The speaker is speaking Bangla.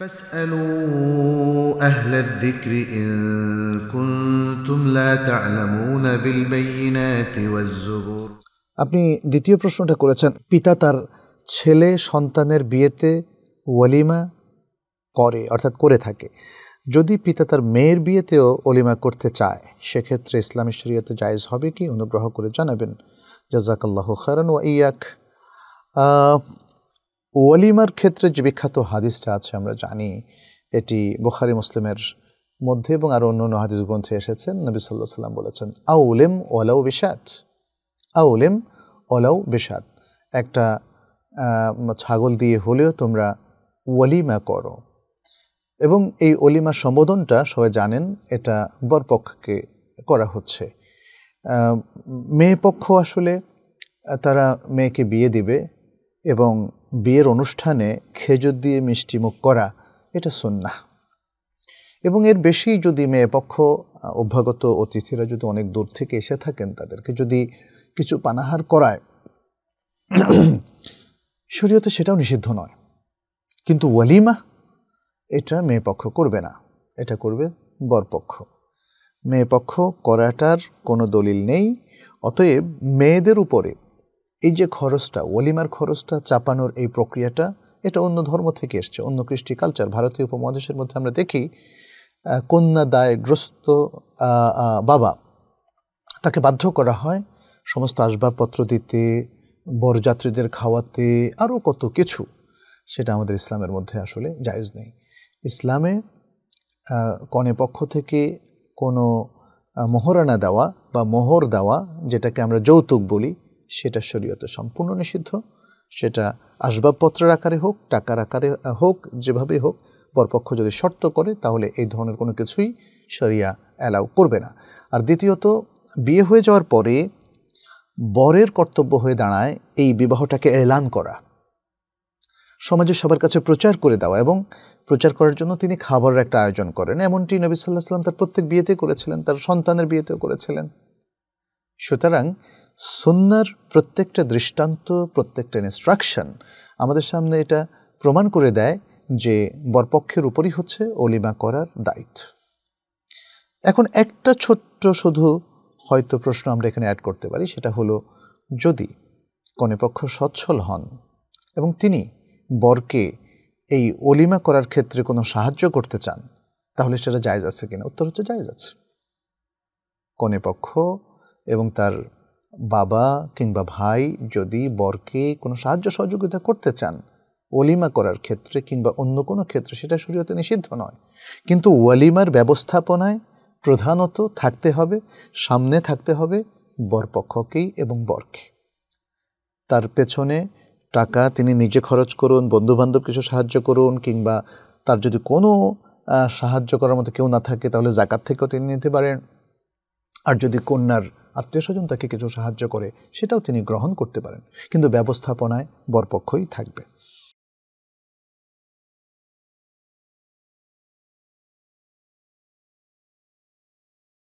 فاسألوا أهل الذكر إن كنتم لا تعلمون بالبينات আপনি দ্বিতীয় প্রশ্নটা করেছেন পিতা তার ছেলে সন্তানের বিয়েতে ওয়ালিমা করে অর্থাৎ করে থাকে যদি পিতা তার মেয়ের বিয়েতেও অলিমা করতে চায় সেক্ষেত্রে ইসলামী শরীয়তে জায়েজ হবে কি অনুগ্রহ করে জানাবেন জাজাকাল্লাহ খারান ও ইয়াক ওয়ালিমার ক্ষেত্রে যে বিখ্যাত হাদিসটা আছে আমরা জানি এটি বোখারি মুসলিমের মধ্যে এবং আরও অন্য অন্য হাদিস গ্রন্থে এসেছেন নবী সাল্লাহ সাল্লাম বলেছেন আউলেম ওলাউ বিশাদ আউলেম ওলাউ বিষাদ একটা ছাগল দিয়ে হলেও তোমরা ওয়ালিমা করো এবং এই অলিমা সম্বোধনটা সবাই জানেন এটা বরপক্ষকে করা হচ্ছে মেয়ে পক্ষ আসলে তারা মেয়েকে বিয়ে দিবে এবং বিয়ের অনুষ্ঠানে খেজুর দিয়ে মিষ্টিমুখ করা এটা সুন্না এবং এর বেশি যদি মেয়ে পক্ষ অভ্যাগত অতিথিরা যদি অনেক দূর থেকে এসে থাকেন তাদেরকে যদি কিছু পানাহার করায় শরীয়তে সেটাও নিষিদ্ধ নয় কিন্তু ওয়ালিমা এটা মেয়ে পক্ষ করবে না এটা করবে বরপক্ষ মেয়ে পক্ষ করাটার কোনো দলিল নেই অতএব মেয়েদের উপরে এই যে খরচটা ওলিমার খরচটা চাপানোর এই প্রক্রিয়াটা এটা অন্য ধর্ম থেকে এসছে অন্য কৃষ্টি কালচার ভারতীয় উপমহাদেশের মধ্যে আমরা দেখি কন্যা দায়গ্রস্ত বাবা তাকে বাধ্য করা হয় সমস্ত আসবাবপত্র দিতে বরযাত্রীদের খাওয়াতে আরও কত কিছু সেটা আমাদের ইসলামের মধ্যে আসলে জায়জ নেই ইসলামে কনে পক্ষ থেকে কোনো মোহরানা দেওয়া বা মোহর দেওয়া যেটাকে আমরা যৌতুক বলি সেটা শরীয়তে সম্পূর্ণ নিষিদ্ধ সেটা আসবাবপত্রের আকারে হোক টাকার আকারে হোক যেভাবে হোক পরপক্ষ যদি শর্ত করে তাহলে এই ধরনের কোনো কিছুই শরিয়া অ্যালাউ করবে না আর দ্বিতীয়ত বিয়ে হয়ে যাওয়ার পরে বরের কর্তব্য হয়ে দাঁড়ায় এই বিবাহটাকে এলান করা সমাজের সবার কাছে প্রচার করে দেওয়া এবং প্রচার করার জন্য তিনি খাবারের একটা আয়োজন করেন এমনটি নবী সাল্লাহ সাল্লাম তার প্রত্যেক বিয়েতে করেছিলেন তার সন্তানের বিয়েতেও করেছিলেন সুতরাং সুন্নার প্রত্যেকটা দৃষ্টান্ত প্রত্যেকটা ইনস্ট্রাকশন আমাদের সামনে এটা প্রমাণ করে দেয় যে বরপক্ষের উপরই হচ্ছে অলিমা করার দায়িত্ব এখন একটা ছোট্ট শুধু হয়তো প্রশ্ন আমরা এখানে অ্যাড করতে পারি সেটা হলো যদি কনেপক্ষ সচ্ছল হন এবং তিনি বরকে এই অলিমা করার ক্ষেত্রে কোনো সাহায্য করতে চান তাহলে সেটা জায়জ আছে কিনা উত্তর হচ্ছে জায়জ আছে কনেপক্ষ এবং তার বাবা কিংবা ভাই যদি বরকে কোনো সাহায্য সহযোগিতা করতে চান ওলিমা করার ক্ষেত্রে কিংবা অন্য কোনো ক্ষেত্রে সেটা শরীয়তে নিষিদ্ধ নয় কিন্তু ওয়ালিমার ব্যবস্থাপনায় প্রধানত থাকতে হবে সামনে থাকতে হবে বরপক্ষকেই এবং বরকে তার পেছনে টাকা তিনি নিজে খরচ করুন বন্ধুবান্ধব কিছু সাহায্য করুন কিংবা তার যদি কোনো সাহায্য করার মতো কেউ না থাকে তাহলে জাকাত থেকেও তিনি নিতে পারেন আর যদি কন্যার আত্মীয় স্বজন তাকে কিছু সাহায্য করে সেটাও তিনি গ্রহণ করতে পারেন কিন্তু ব্যবস্থাপনায় বরপক্ষই থাকবে